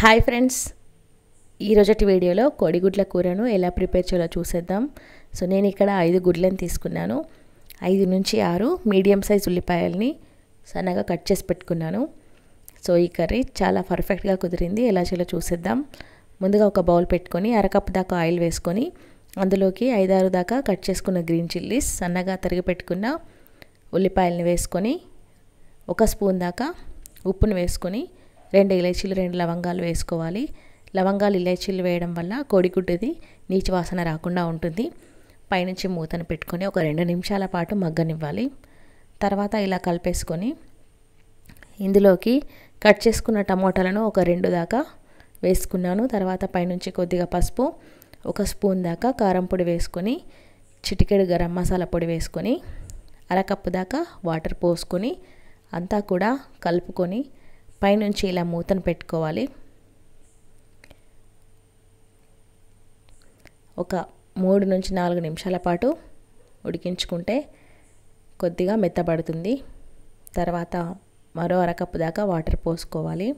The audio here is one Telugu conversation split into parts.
హాయ్ ఫ్రెండ్స్ ఈరోజటి వీడియోలో కోడిగుడ్ల కూరను ఎలా ప్రిపేర్ చేయాలో చూసేద్దాం సో నేను ఇక్కడ ఐదు గుడ్లను తీసుకున్నాను ఐదు నుంచి ఆరు మీడియం సైజ్ ఉల్లిపాయల్ని సన్నగా కట్ చేసి పెట్టుకున్నాను సో ఈ కర్రీ చాలా పర్ఫెక్ట్గా కుదిరింది ఎలా చేయాలో చూసేద్దాం ముందుగా ఒక బౌల్ పెట్టుకొని అరకప్పు దాకా ఆయిల్ వేసుకొని అందులోకి ఐదారు దాకా కట్ చేసుకున్న గ్రీన్ చిల్లీస్ సన్నగా తరిగి పెట్టుకున్న ఉల్లిపాయలను వేసుకొని ఒక స్పూన్ దాకా ఉప్పును వేసుకొని రెండు ఇలాచీలు రెండు లవంగాలు వేసుకోవాలి లవంగాలు ఇలాచీలు వేయడం వల్ల కోడిగుడ్డుది నీచు వాసన రాకుండా ఉంటుంది పైనుంచి మూతను పెట్టుకొని ఒక రెండు నిమిషాల పాటు మగ్గనివ్వాలి తర్వాత ఇలా కలిపేసుకొని ఇందులోకి కట్ చేసుకున్న టమోటాలను ఒక రెండు దాకా వేసుకున్నాను తర్వాత పైనుంచి కొద్దిగా పసుపు ఒక స్పూన్ దాకా కారం పొడి వేసుకొని చిటికెడు గరం మసాలా పొడి వేసుకొని అరకప్పు దాకా వాటర్ పోసుకొని అంతా కూడా కలుపుకొని పైనుంచి ఇలా మూతను పెట్టుకోవాలి ఒక మూడు నుంచి నాలుగు నిమిషాల పాటు ఉడికించుకుంటే కొద్దిగా మెత్తబడుతుంది తర్వాత మరో అరకప్పు దాకా వాటర్ పోసుకోవాలి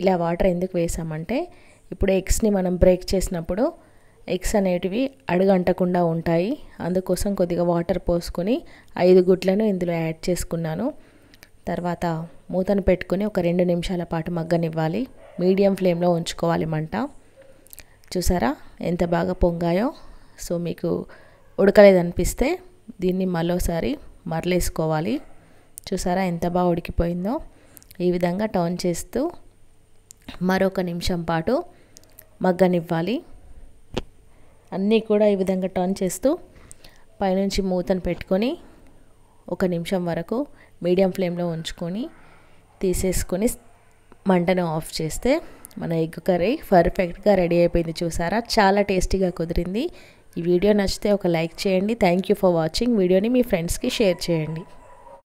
ఇలా వాటర్ ఎందుకు వేసామంటే ఇప్పుడు ఎగ్స్ని మనం బ్రేక్ చేసినప్పుడు ఎగ్స్ అనేటివి అడుగంటకుండా ఉంటాయి అందుకోసం కొద్దిగా వాటర్ పోసుకొని ఐదు గుడ్లను ఇందులో యాడ్ చేసుకున్నాను తర్వాత మూతను పెట్టుకుని ఒక రెండు నిమిషాల పాటు మగ్గనివ్వాలి మీడియం ఫ్లేమ్లో ఉంచుకోవాలి మంట చూసారా ఎంత బాగా పొంగాయో సో మీకు ఉడకలేదనిపిస్తే దీన్ని మరోసారి మరలేసుకోవాలి చూసారా ఎంత బాగా ఉడికిపోయిందో ఈ విధంగా టర్న్ చేస్తూ మరొక నిమిషం పాటు మగ్గనివ్వాలి అన్నీ కూడా ఈ విధంగా టర్న్ చేస్తూ పైనుంచి మూతను పెట్టుకొని ఒక నిమిషం వరకు మీడియం ఫ్లేమ్లో ఉంచుకొని తీసేసుకొని మంటను ఆఫ్ చేస్తే మన ఎగ్ కర్రీ పర్ఫెక్ట్గా రెడీ అయిపోయింది చూసారా చాలా టేస్టీగా కుదిరింది ఈ వీడియో నచ్చితే ఒక లైక్ చేయండి థ్యాంక్ యూ ఫర్ వాచింగ్ వీడియోని మీ ఫ్రెండ్స్కి షేర్ చేయండి